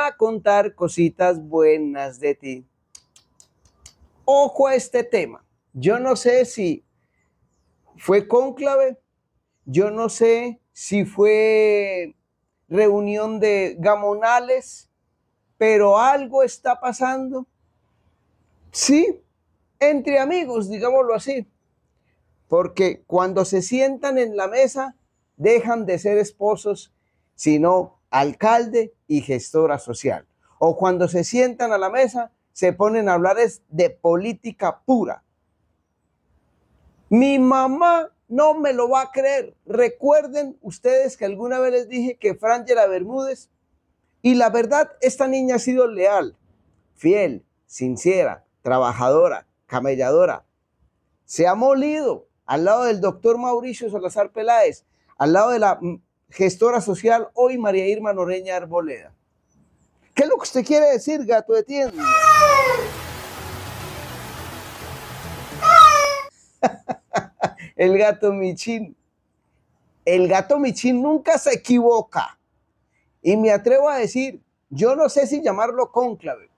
a contar cositas buenas de ti. Ojo a este tema. Yo no sé si fue cónclave, yo no sé si fue reunión de gamonales, pero algo está pasando. Sí, entre amigos, digámoslo así. Porque cuando se sientan en la mesa, dejan de ser esposos, sino alcalde y gestora social. O cuando se sientan a la mesa, se ponen a hablar de política pura. Mi mamá no me lo va a creer. Recuerden ustedes que alguna vez les dije que Frangela Bermúdez, y la verdad, esta niña ha sido leal, fiel, sincera, trabajadora, camelladora. Se ha molido al lado del doctor Mauricio Salazar Peláez, al lado de la mm, gestora social, hoy María Irma Noreña Arboleda. ¿Qué es lo que usted quiere decir, gato de tienda? el gato Michín. El gato Michín nunca se equivoca. Y me atrevo a decir, yo no sé si llamarlo cónclave,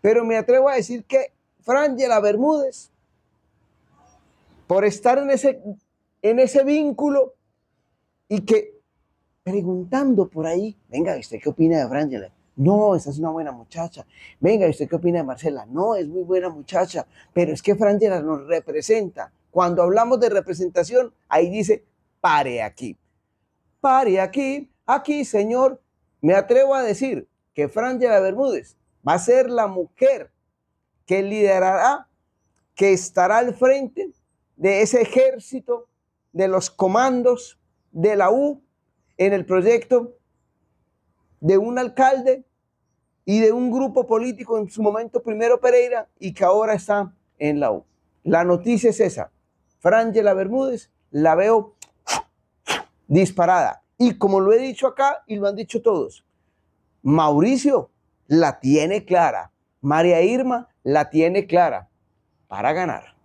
pero me atrevo a decir que Frangela Bermúdez, por estar en ese, en ese vínculo y que preguntando por ahí, venga, ¿usted qué opina de Frangela? No, esa es una buena muchacha. Venga, ¿usted qué opina de Marcela? No, es muy buena muchacha, pero es que Frangela nos representa. Cuando hablamos de representación, ahí dice, pare aquí. Pare aquí, aquí, señor, me atrevo a decir que Frangela Bermúdez va a ser la mujer que liderará, que estará al frente de ese ejército, de los comandos de la U en el proyecto de un alcalde y de un grupo político en su momento, primero Pereira, y que ahora está en la U. La noticia es esa. Frangela Bermúdez la veo disparada. Y como lo he dicho acá y lo han dicho todos, Mauricio la tiene clara, María Irma la tiene clara para ganar.